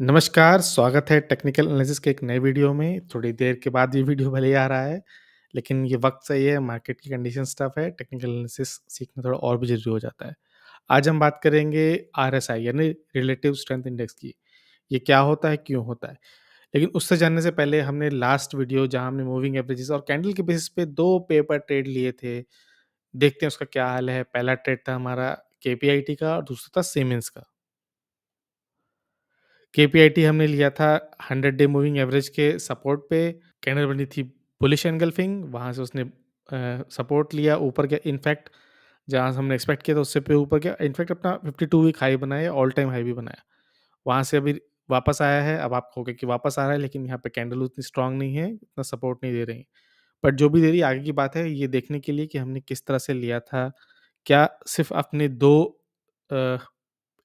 नमस्कार स्वागत है टेक्निकल एनालिसिस के एक नए वीडियो में थोड़ी देर के बाद ये वीडियो भले ही आ रहा है लेकिन ये वक्त सही है मार्केट की कंडीशन स्टफ है टेक्निकल एनालिसिस सीखना थोड़ा और भी जरूरी हो जाता है आज हम बात करेंगे आर यानी रिलेटिव स्ट्रेंथ इंडेक्स की ये क्या होता है क्यों होता है लेकिन उससे जानने से पहले हमने लास्ट वीडियो जहाँ हमने मूविंग एवरेजेस और कैंडल के बेसिस पे दो पेपर ट्रेड लिए थे देखते हैं उसका क्या हाल है पहला ट्रेड था हमारा के का और दूसरा था सीमेंस का के हमने लिया था हंड्रेड डे मूविंग एवरेज के सपोर्ट पे कैंडल बनी थी बुलिश एनगल्फिंग वहाँ से उसने सपोर्ट लिया ऊपर गया इनफैक्ट जहाँ से हमने एक्सपेक्ट किया था उससे पे ऊपर गया इनफैक्ट अपना फिफ्टी टू वीक हाई बनाया ऑल टाइम हाई भी बनाया वहाँ से अभी वापस आया है अब आप कहोगे कि वापस आ रहा है लेकिन यहाँ पे कैंडल उतनी स्ट्रांग नहीं है इतना सपोर्ट नहीं दे रही बट जो भी दे रही आगे की बात है ये देखने के लिए कि हमने किस तरह से लिया था क्या सिर्फ अपने दो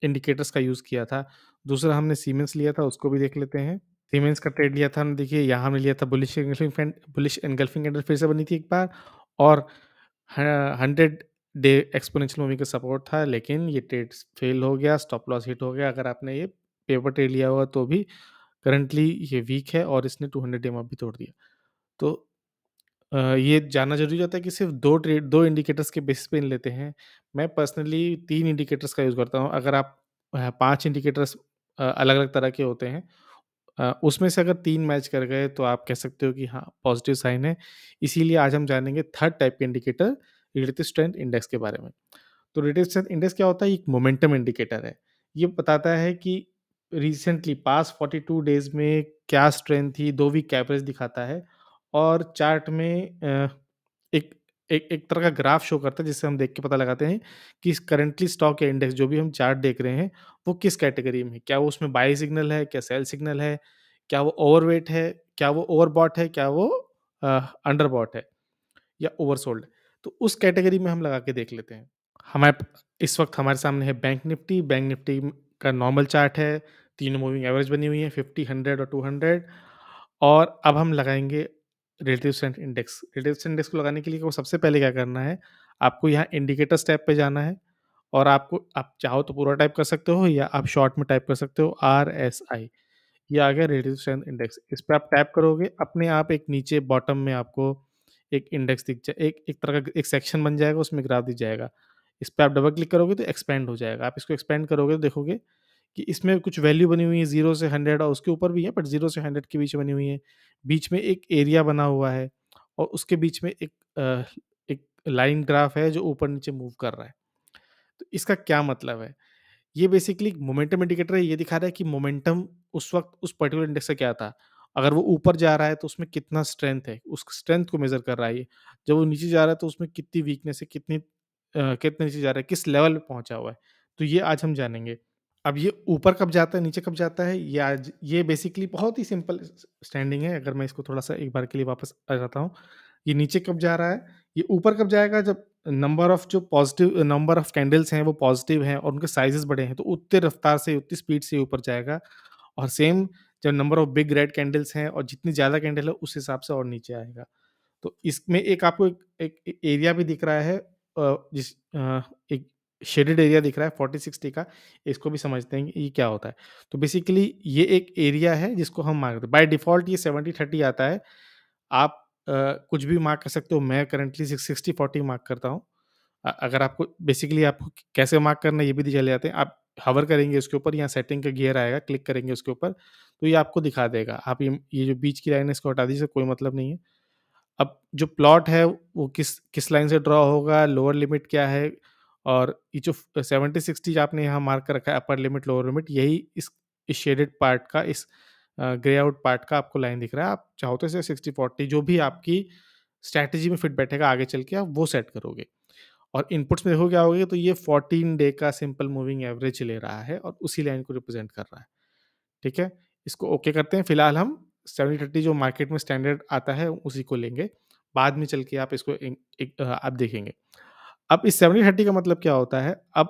इंडिकेटर्स का यूज़ किया था दूसरा हमने सीमेंस लिया था उसको भी देख लेते हैं सीमेंस का ट्रेड लिया था देखिए यहाँ हमने लिया था bullish engulfing bullish engulfing candle फिर से बनी थी एक बार और हंड्रेड डे एक्सपोनेंशियल मूवी का सपोर्ट था लेकिन ये ट्रेड फेल हो गया स्टॉप लॉस हिट हो गया अगर आपने ये पेपर ट्रेड लिया हुआ तो भी करंटली ये वीक है और इसने टू हंड्रेड डे मॉप भी तोड़ दिया तो ये जानना जरूरी होता है कि सिर्फ दो ट्रेड दो इंडिकेटर्स के बेसिस पे इन लेते हैं मैं पर्सनली तीन इंडिकेटर्स का यूज़ करता हूँ अगर आप पांच इंडिकेटर्स अलग अलग तरह के होते हैं उसमें से अगर तीन मैच कर गए तो आप कह सकते हो कि हाँ पॉजिटिव साइन है इसीलिए आज हम जानेंगे थर्ड टाइप के इंडिकेटर रिलेटिव स्ट्रेंथ इंडेक्स के बारे में तो रिलेटिव स्ट्रेंथ इंडेक्स क्या होता है एक मोमेंटम इंडिकेटर है ये बताता है कि रिसेंटली पास 42 डेज में क्या स्ट्रेंथ थी दो वीक एवरेज दिखाता है और चार्ट में एक एक तरह का ग्राफ शो करता है जिससे हम देख के पता लगाते हैं कि करंटली स्टॉक या इंडेक्स जो भी हम चार्ट देख रहे हैं वो किस कैटेगरी में क्या वो उसमें बाई सिग्नल है क्या सेल सिग्नल है क्या वो ओवरवेट है क्या वो ओवरबॉट है क्या वो अंडरबॉट है या ओवरसोल्ड तो उस कैटेगरी में हम लगा के देख लेते हैं हमारे इस वक्त हमारे सामने है बैंक निफ्टी बैंक निफ्टी का नॉर्मल चार्ट है तीनों मूविंग एवरेज बनी हुई है फिफ्टी हंड्रेड और टू हंड्रेड और अब हम लगाएंगे relative strength index relative strength index को लगाने के लिए आपको सबसे पहले क्या करना है आपको यहाँ इंडिकेटर स्टेप पे जाना है और आपको आप चाहो तो पूरा टाइप कर सकते हो या आप शॉर्ट में टाइप कर सकते हो आर एस आई ये आ गया रिलेटिव स्ट्रेंथ इंडेक्स इस पर आप टाइप करोगे अपने आप एक नीचे बॉटम में आपको एक इंडेक्स दिख जाए एक एक तरह का एक सेक्शन बन जाएगा उसमें ग्राफ दिख जाएगा इस पर आप डबल क्लिक करोगे तो एक्सपेंड हो जाएगा आप इसको एक्सपेंड करोगे तो देखोगे कि इसमें कुछ वैल्यू बनी हुई है जीरो से हंड्रेड और उसके ऊपर भी है बट जीरो से हंड्रेड के बीच बनी हुई है बीच में एक एरिया बना हुआ है और उसके बीच में एक एक लाइन ग्राफ है जो ऊपर नीचे मूव कर रहा है तो इसका क्या मतलब है ये बेसिकली मोमेंटम इंडिकेटर है ये दिखा रहा है कि मोमेंटम उस वक्त उस पर्टिकुलर इंडेक्स से क्या था अगर वो ऊपर जा रहा है तो उसमें कितना स्ट्रेंथ है उस स्ट्रेंथ को मेजर कर रहा है ये जब वो नीचे जा रहा है तो उसमें कितनी वीकनेस है कितनी कितने नीचे जा रहा है किस लेवल पर पहुंचा हुआ है तो ये आज हम जानेंगे अब ये ऊपर कब जाता है नीचे कब जाता है या ये बेसिकली बहुत ही सिंपल स्टैंडिंग है अगर मैं इसको थोड़ा सा एक बार के लिए वापस आ जाता हूँ ये नीचे कब जा रहा है ये ऊपर कब जाएगा जब नंबर ऑफ जो पॉजिटिव नंबर ऑफ कैंडल्स हैं वो पॉजिटिव हैं और उनके साइजेस बड़े हैं तो उतने रफ्तार से उतनी स्पीड से ऊपर जाएगा और सेम जब number of big red candles हैं और जितनी ज़्यादा कैंडल है उस हिसाब से और नीचे आएगा तो इसमें एक आपको एक, एक, एक एरिया भी दिख रहा है जिस एक शेडेड एरिया दिख रहा है फोर्टी सिक्सटी का इसको भी समझते हैं कि ये क्या होता है तो बेसिकली ये एक एरिया है जिसको हम मार्क करते बाई डिफॉल्ट ये सेवेंटी थर्टी आता है आप आ, कुछ भी मार्क कर सकते हो मैं करंटली सिक्सटी फोर्टी मार्क करता हूँ अगर आपको बेसिकली आपको कैसे मार्क करना ये भी चले जाते हैं आप हवर करेंगे उसके ऊपर या सेटिंग का गियर आएगा क्लिक करेंगे उसके ऊपर तो ये आपको दिखा देगा आप ये ये जो बीच की लाइन है इसको हटा दीजिए कोई मतलब नहीं है अब जो प्लॉट है वो किस किस लाइन से ड्रॉ होगा लोअर लिमिट क्या है और ये जो सेवेंटी सिक्सटी आपने यहाँ मार्क कर रखा है अपर लिमिट लोअर लिमिट यही इस शेडेड पार्ट का इस ग्रे आउट पार्ट का आपको लाइन दिख रहा है आप चाहो तो इसे सिक्सटी फोर्टी जो भी आपकी स्ट्रैटेजी में फिट बैठेगा आगे चल के आप वो सेट करोगे और इनपुट्स में देखो क्या होगा तो ये फोर्टीन डे का सिंपल मूविंग एवरेज ले रहा है और उसी लाइन को रिप्रेजेंट कर रहा है ठीक है इसको ओके करते हैं फिलहाल हम सेवेंटी थर्टी जो मार्केट में स्टैंडर्ड आता है उसी को लेंगे बाद में चल के आप इसको एक, एक, आप देखेंगे अब इस सेवनटी थर्टी का मतलब क्या होता है अब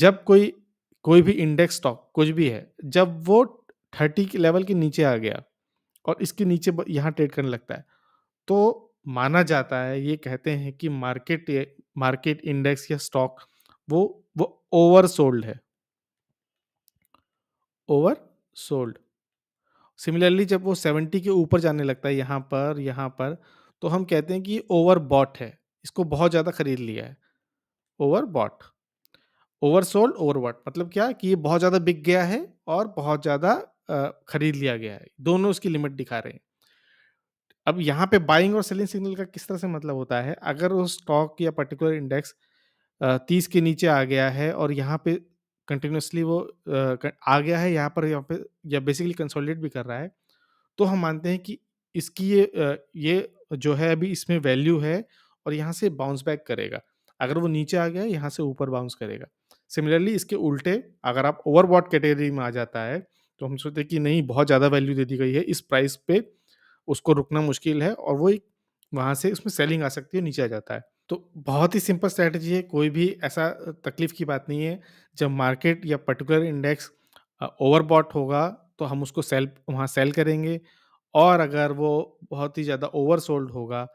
जब कोई कोई भी इंडेक्स स्टॉक कुछ भी है जब वो थर्टी के लेवल के नीचे आ गया और इसके नीचे यहाँ ट्रेड करने लगता है तो माना जाता है ये कहते हैं कि मार्केट मार्केट इंडेक्स या स्टॉक वो वो ओवर सोल्ड है ओवर सोल्ड सिमिलरली जब वो सेवेंटी के ऊपर जाने लगता है यहाँ पर यहाँ पर तो हम कहते हैं कि ओवर बॉट है इसको बहुत ज़्यादा खरीद लिया है overbought oversold overbought मतलब क्या कि ये बहुत ज़्यादा बिक गया है और बहुत ज़्यादा खरीद लिया गया है दोनों उसकी लिमिट दिखा रहे हैं अब यहाँ पे बाइंग और सेलिंग सिग्नल का किस तरह से मतलब होता है अगर वो स्टॉक या पर्टिकुलर इंडेक्स तीस के नीचे आ गया है और यहाँ पे कंटिन्यूसली वो आ गया है यहाँ पर यहाँ पे या बेसिकली कंसोलिडेट भी कर रहा है तो हम मानते हैं कि इसकी ये ये जो है अभी इसमें वैल्यू है और यहाँ से बाउंस बैक करेगा अगर वो नीचे आ गया यहाँ से ऊपर बाउंस करेगा सिमिलरली इसके उल्टे अगर आप ओवरबॉट कैटेगरी में आ जाता है तो हम सोचते हैं कि नहीं बहुत ज़्यादा वैल्यू दे दी गई है इस प्राइस पे उसको रुकना मुश्किल है और वो एक वहाँ से उसमें सेलिंग आ सकती है नीचे आ जाता है तो बहुत ही सिंपल स्ट्रैटेजी है कोई भी ऐसा तकलीफ़ की बात नहीं है जब मार्केट या पर्टिकुलर इंडेक्स ओवरबॉट होगा तो हम उसको सेल वहाँ सेल करेंगे और अगर वो बहुत ही ज़्यादा ओवर सोल्ड होगा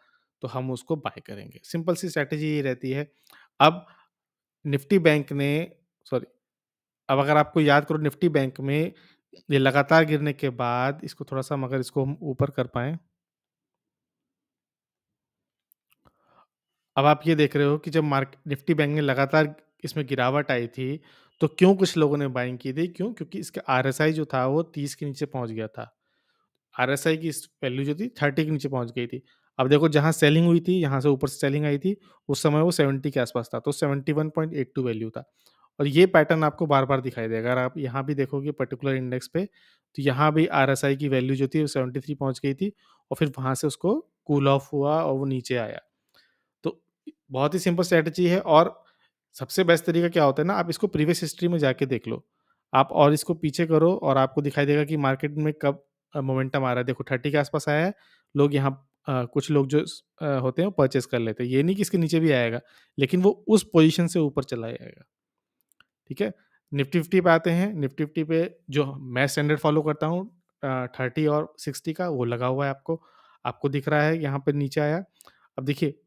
तो हम उसको बाय करेंगे सिंपल सी स्ट्रैटेजी ये रहती है अब निफ्टी बैंक ने सॉरी अब अगर आपको याद करो निफ्टी बैंक में ये लगातार गिरने के बाद इसको थोड़ा सा मगर इसको हम ऊपर कर पाए अब आप ये देख रहे हो कि जब मार्केट निफ्टी बैंक ने लगातार इसमें गिरावट आई थी तो क्यों कुछ लोगों ने बाइंग की थी क्यों क्योंकि इसका आर जो था वो तीस के नीचे पहुंच गया था आर की वैल्यू जो थी थर्टी के नीचे पहुंच गई थी अब देखो जहाँ सेलिंग हुई थी यहाँ से ऊपर से सेलिंग आई थी उस समय वो सेवेंटी के आसपास था तो seventy one point eight two value था और ये पैटर्न आपको बार बार दिखाई देगा अगर आप यहाँ भी देखोगे पर्टिकुलर इंडेक्स पे तो यहाँ भी आर की वैल्यू जो थी वो सेवेंटी थ्री पहुँच गई थी और फिर वहाँ से उसको कूल ऑफ हुआ और वो नीचे आया तो बहुत ही सिंपल स्ट्रैटेजी है और सबसे बेस्ट तरीका क्या होता है ना आप इसको प्रीवियस हिस्ट्री में जाके देख लो आप और इसको पीछे करो और आपको दिखाई देगा कि मार्केट में कब मोमेंटम आ रहा है देखो थर्टी के आसपास आया है लोग यहाँ आ, कुछ लोग जो आ, होते हैं वो परचेस कर लेते हैं ये नहीं कि इसके नीचे भी आएगा लेकिन वो उस पोजीशन से ऊपर चला जाएगा ठीक है निफ्टी फिफ्टी पे आते हैं निफ्टी फिफ्टी पे जो मैं स्टैंडर्ड फॉलो करता हूँ थर्टी और सिक्सटी का वो लगा हुआ है आपको आपको दिख रहा है यहाँ पर नीचे आया अब देखिए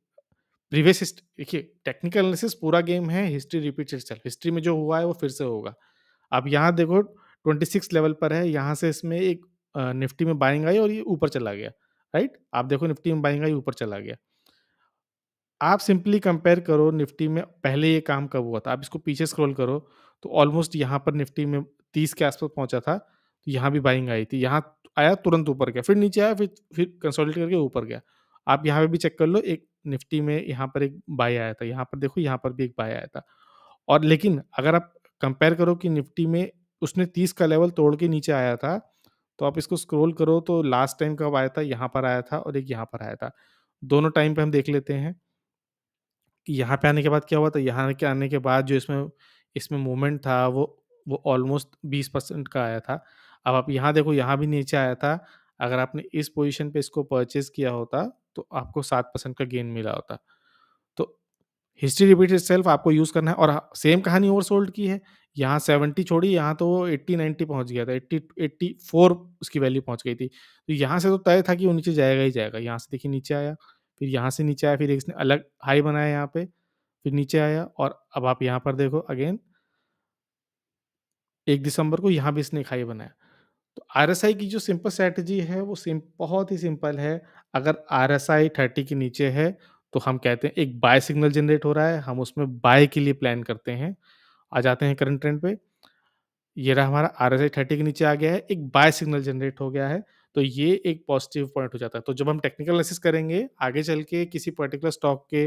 प्रीवियस देखिए टेक्निकल एनालिसिस पूरा गेम है हिस्ट्री रिपीट सेल्फ हिस्ट्री में जो हुआ है वो फिर से होगा अब यहाँ देखो 26 लेवल पर है यहाँ से इसमें एक निफ्टी में बाइंग आई और ये ऊपर चला गया राइट आप देखो निफ्टी में बाइंग आई ऊपर चला गया आप सिंपली कंपेयर करो निफ्टी में पहले ये काम कब हुआ था आप इसको पीछे स्क्रॉल करो तो ऑलमोस्ट यहाँ पर निफ्टी में तीस के आसपास पहुंचा था तो यहाँ भी बाइंग आई थी यहाँ आया तुरंत ऊपर गया फिर नीचे आया फिर फिर कंसोलिडेट करके ऊपर गया आप यहाँ पे भी चेक कर लो एक निफ्टी में यहाँ पर एक बाय आया था यहाँ पर देखो यहाँ पर भी एक बाय आया था और लेकिन अगर आप कंपेयर करो कि निफ्टी में उसने तीस का लेवल तोड़ के नीचे आया था तो आप इसको स्क्रोल करो तो लास्ट टाइम कब आया था यहाँ पर आया था और एक यहाँ पर आया था दोनों टाइम पे हम देख लेते हैं कि यहाँ पे आने के बाद क्या हुआ था यहाँ के आने के बाद जो इसमें इसमें मूवमेंट था वो वो ऑलमोस्ट बीस परसेंट का आया था अब आप यहाँ देखो यहाँ भी नीचे आया था अगर आपने इस पोजीशन पे इसको परचेज किया होता तो आपको सात परसेंट का गेन मिला होता तो हिस्ट्री रिपीट सेल्फ आपको यूज़ करना है और सेम कहानी ओवर सोल्ड की है यहाँ सेवेंटी छोड़ी यहाँ तो वो एट्टी नाइन्टी पहुँच गया था एट्टी एट्टी फोर उसकी वैल्यू पहुँच गई थी तो यहाँ से तो तय था कि वो नीचे जाएगा ही जाएगा यहाँ से देखिए नीचे आया फिर यहाँ से नीचे आया फिर इसने अलग हाई बनाया यहाँ पे फिर नीचे आया और अब आप यहाँ पर देखो अगेन एक दिसंबर को यहाँ भी इसने एक हाई बनाया तो आर की जो सिंपल स्ट्रैटेजी है वो सिम बहुत ही सिंपल है अगर आर एस आई थर्टी के नीचे है तो हम कहते हैं एक बाय सिग्नल जनरेट हो रहा है हम उसमें बाय के लिए प्लान करते हैं आ जाते हैं करंट ट्रेंड पे ये रहा हमारा आर एस आई थर्टी के नीचे आ गया है एक बाय सिग्नल जनरेट हो गया है तो ये एक पॉजिटिव पॉइंट हो जाता है तो जब हम टेक्निकल एनालिसिस करेंगे आगे चल के किसी पर्टिकुलर स्टॉक के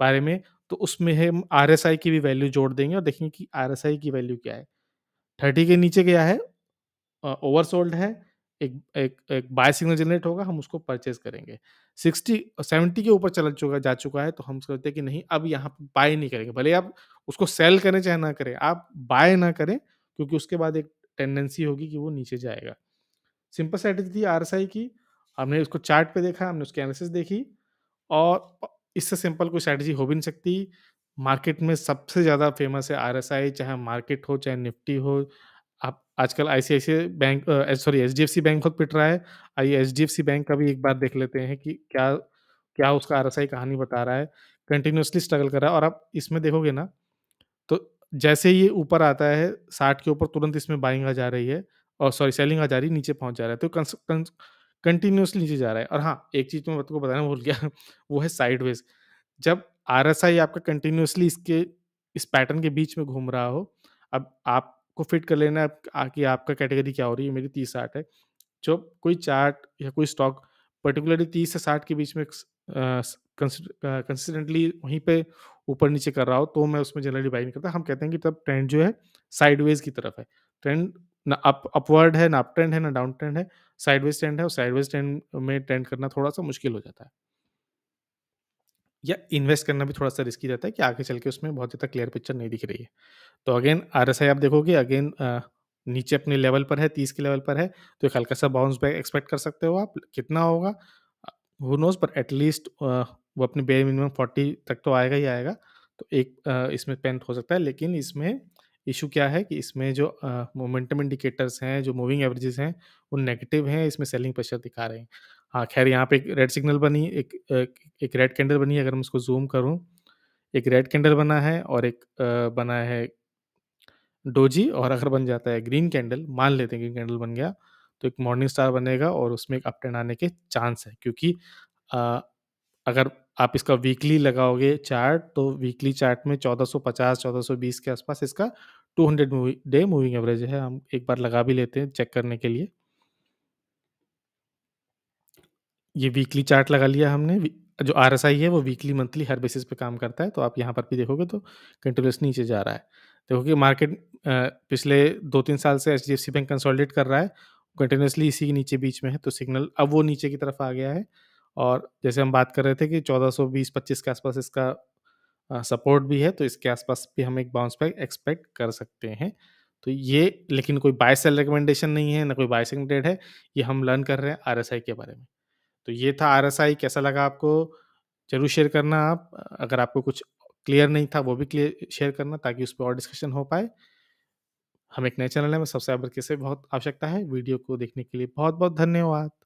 बारे में तो उसमें हम आर एस आई की भी वैल्यू जोड़ देंगे और देखेंगे कि आर एस आई की वैल्यू क्या है थर्टी के नीचे गया है ओवरसोल्ड है एक एक एक बाय सिग्नल जनरेट होगा हम उसको परचेज करेंगे सिक्सटी सेवेंटी के ऊपर चला चुका जा चुका है तो हम सोचते हैं कि नहीं अब यहाँ पर बाय नहीं करेंगे भले आप उसको सेल करें चाहे ना करें आप बाय ना करें क्योंकि उसके बाद एक टेंडेंसी होगी कि वो नीचे जाएगा सिंपल स्ट्रेटेजी थी आर की हमने उसको चार्ट पे देखा हमने उसकी एनालिसिस देखी और इससे सिंपल कोई स्ट्रैटेजी हो भी नहीं सकती मार्केट में सबसे ज़्यादा फेमस है आर चाहे मार्केट हो चाहे निफ्टी हो आप आजकल ICICI bank sorry H D bank बहुत पिट रहा है आइए एच बैंक का भी एक बार देख लेते हैं कि क्या क्या उसका आर कहानी बता रहा है कंटिन्यूसली स्ट्रगल कर रहा है और आप इसमें देखोगे ना तो जैसे ये ऊपर आता है साठ के ऊपर तुरंत इसमें बाइंग आ जा रही है और सॉरी सेलिंग आ जा रही है नीचे पहुंच जा रहा है तो कंटिन्यूसली नीचे जा रहा है और हाँ एक चीज़ तो मैं आपको बताना भूल गया वो है साइडवेज जब आर आपका कंटिन्यूसली इसके इस पैटर्न के बीच में घूम रहा हो अब आप को फिट कर लेना है कि आपका कैटेगरी क्या हो रही है मेरी तीस साठ है जो कोई चार्ट या कोई स्टॉक पर्टिकुलरली तीस से साठ के बीच में कंसिस्टेंटली वहीं पे ऊपर नीचे कर रहा हो तो मैं उसमें जनरली बाई नहीं करता हम कहते हैं कि तब ट्रेंड जो है साइडवेज की तरफ है ट्रेंड ना अप अपवर्ड है ना अप ट्रेंड है ना डाउन ट्रेंड है साइडवेज ट्रेंड है और साइडवेज ट्रेंड में ट्रेंड करना थोड़ा सा मुश्किल हो जाता है या इन्वेस्ट करना भी थोड़ा सा रिस्की रहता है कि आगे चल के उसमें बहुत ज़्यादा क्लियर पिक्चर नहीं दिख रही है तो अगेन आर आप देखोगे अगेन नीचे अपने लेवल पर है तीस के लेवल पर है तो एक हल्का सा बाउंस बैक एक्सपेक्ट कर सकते हो आप कितना होगा हु नोज पर एटलीस्ट वो अपने बेयर मिनिमम फोर्टी तक तो आएगा ही आएगा तो एक इसमें पेंट हो सकता है लेकिन इसमें इशू क्या है कि इसमें जो मोमेंटम इंडिकेटर्स हैं जो मूविंग एवरेजेस हैं वो नेगेटिव हैं इसमें सेलिंग प्रेशर दिखा रहे हैं हाँ खैर यहाँ पे एक रेड सिग्नल बनी एक एक, रेड कैंडल बनी अगर मैं इसको जूम करूँ एक रेड कैंडल बना है और एक बना है डोजी और अगर बन जाता है ग्रीन कैंडल मान लेते हैं ग्रीन कैंडल बन गया तो एक मॉर्निंग स्टार बनेगा और उसमें एक अपटेंड आने के चांस है क्योंकि आ, अगर आप इसका वीकली लगाओगे चार्ट तो वीकली चार्ट में 1450 1420 के आसपास इसका 200 मूवी डे मूविंग एवरेज है हम एक बार लगा भी लेते हैं चेक करने के लिए ये वीकली चार्ट लगा लिया हमने जो आर एस आई है वो वीकली मंथली हर बेसिस पे काम करता है तो आप यहाँ पर भी देखोगे तो कंटिन्यूस नीचे जा रहा है देखो कि मार्केट पिछले दो तीन साल से H D F C bank consolidate कर रहा है कंटिन्यूसली इसी के नीचे बीच में है तो सिग्नल अब वो नीचे की तरफ आ गया है और जैसे हम बात कर रहे थे कि चौदह सौ बीस पच्चीस के आसपास इसका सपोर्ट भी है तो इसके आसपास भी हम एक बाउंस बैक एक्सपेक्ट कर सकते हैं तो ये लेकिन कोई बाय सेल रिकमेंडेशन नहीं है ना कोई बाय सेल डेट है ये हम लर्न कर रहे हैं आई के बारे में तो ये था आर कैसा लगा आपको जरूर शेयर करना आप अगर आपको कुछ क्लियर नहीं था वो भी क्लियर शेयर करना ताकि उस पर और डिस्कशन हो पाए हम एक नए चैनल है में सब्सक्राइबर कैसे बहुत आवश्यकता है वीडियो को देखने के लिए बहुत बहुत धन्यवाद